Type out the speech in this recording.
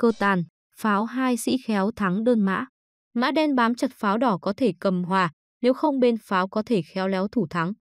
cơ tàn, pháo hai sĩ khéo thắng đơn mã. Mã đen bám chặt pháo đỏ có thể cầm hòa, nếu không bên pháo có thể khéo léo thủ thắng.